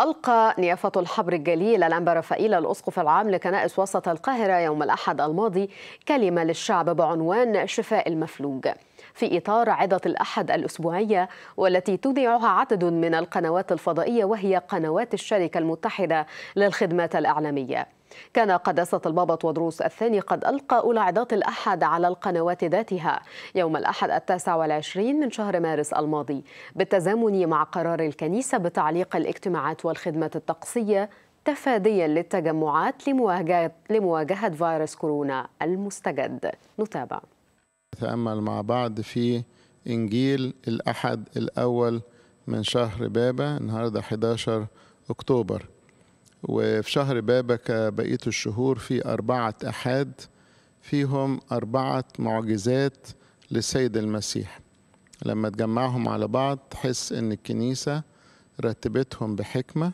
ألقى نيافة الحبر الجليل الأنبا رفائيل الأسقف العام لكنائس وسط القاهرة يوم الأحد الماضي كلمة للشعب بعنوان شفاء المفلوج في إطار عدة الأحد الأسبوعية والتي تذيعها عدد من القنوات الفضائية وهي قنوات الشركة المتحدة للخدمات الإعلامية كان قداسة البابط ودروس الثاني قد ألقى أولى عظات الأحد على القنوات ذاتها يوم الأحد التاسع والعشرين من شهر مارس الماضي بالتزامن مع قرار الكنيسة بتعليق الاجتماعات والخدمات الطقسية تفاديا للتجمعات لمواجهة, لمواجهة فيروس كورونا المستجد نتابع نتأمل مع بعض في إنجيل الأحد الأول من شهر بابا النهاردة 11 أكتوبر وفي شهر بابك بقية الشهور في أربعة أحاد فيهم أربعة معجزات للسيد المسيح لما تجمعهم على بعض تحس إن الكنيسة رتبتهم بحكمة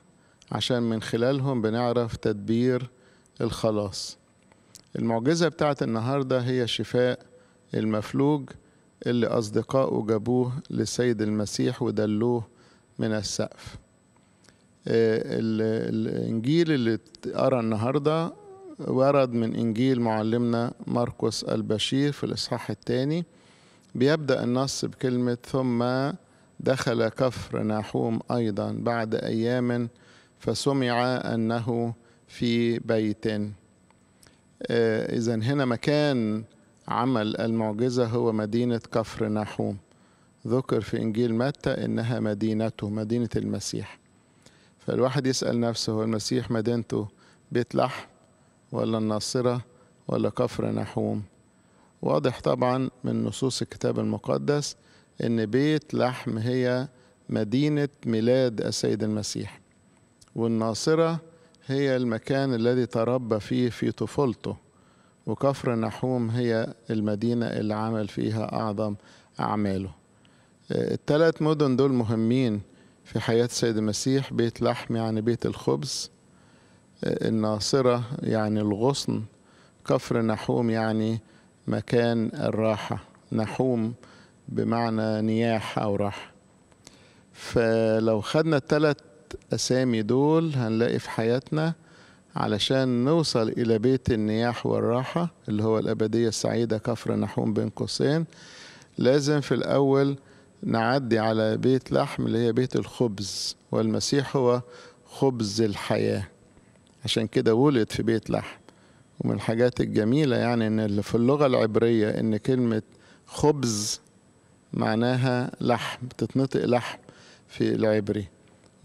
عشان من خلالهم بنعرف تدبير الخلاص المعجزة بتاعت النهاردة هي شفاء المفلوج اللي أصدقائه جابوه للسيد المسيح ودلوه من السقف الانجيل اللي اتقرا النهارده ورد من انجيل معلمنا ماركوس البشير في الاصحاح الثاني بيبدا النص بكلمه ثم دخل كفر ناحوم ايضا بعد ايام فسمع انه في بيت آه، اذا هنا مكان عمل المعجزه هو مدينه كفر ناحوم ذكر في انجيل متى انها مدينته مدينه المسيح فالواحد يسأل نفسه هو المسيح مدينته بيت لحم ولا الناصرة ولا كفر نحوم واضح طبعا من نصوص الكتاب المقدس ان بيت لحم هي مدينة ميلاد السيد المسيح والناصرة هي المكان الذي تربى فيه في طفولته وكفر نحوم هي المدينة اللي عمل فيها أعظم أعماله آه، الثلاث مدن دول مهمين في حياة السيد المسيح بيت لحم يعني بيت الخبز الناصرة يعني الغصن كفر نحوم يعني مكان الراحة نحوم بمعنى نياح أو راحة فلو خدنا التلات أسامي دول هنلاقي في حياتنا علشان نوصل إلى بيت النياح والراحة اللي هو الأبدية السعيدة كفر نحوم بين قوسين لازم في الأول نعدي على بيت لحم اللي هي بيت الخبز والمسيح هو خبز الحياة عشان كده ولد في بيت لحم ومن الحاجات الجميلة يعني إن في اللغة العبرية إن كلمة خبز معناها لحم تتنطق لحم في العبري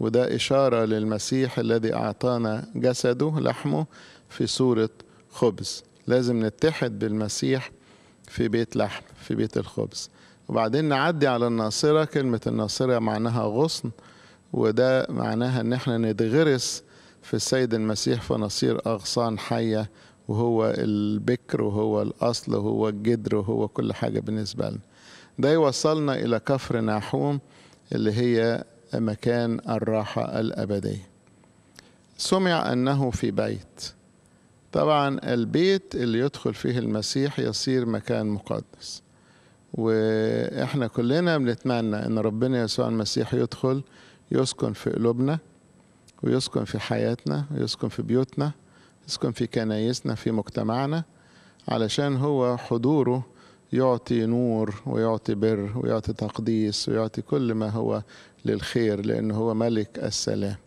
وده إشارة للمسيح الذي أعطانا جسده لحمه في صورة خبز لازم نتحد بالمسيح في بيت لحم في بيت الخبز وبعدين نعدي على الناصرة كلمة الناصرة معناها غصن وده معناها ان احنا نتغرس في السيد المسيح فنصير اغصان حية وهو البكر وهو الاصل وهو الجدر وهو كل حاجة بالنسبة لنا ده يوصلنا الى كفر ناحوم اللي هي مكان الراحة الأبدية سمع أنه في بيت طبعا البيت اللي يدخل فيه المسيح يصير مكان مقدس واحنا كلنا بنتمنى ان ربنا يسوع المسيح يدخل يسكن في قلوبنا ويسكن في حياتنا ويسكن في بيوتنا يسكن في كنايسنا في مجتمعنا علشان هو حضوره يعطي نور ويعطي بر ويعطي تقديس ويعطي كل ما هو للخير لأنه هو ملك السلام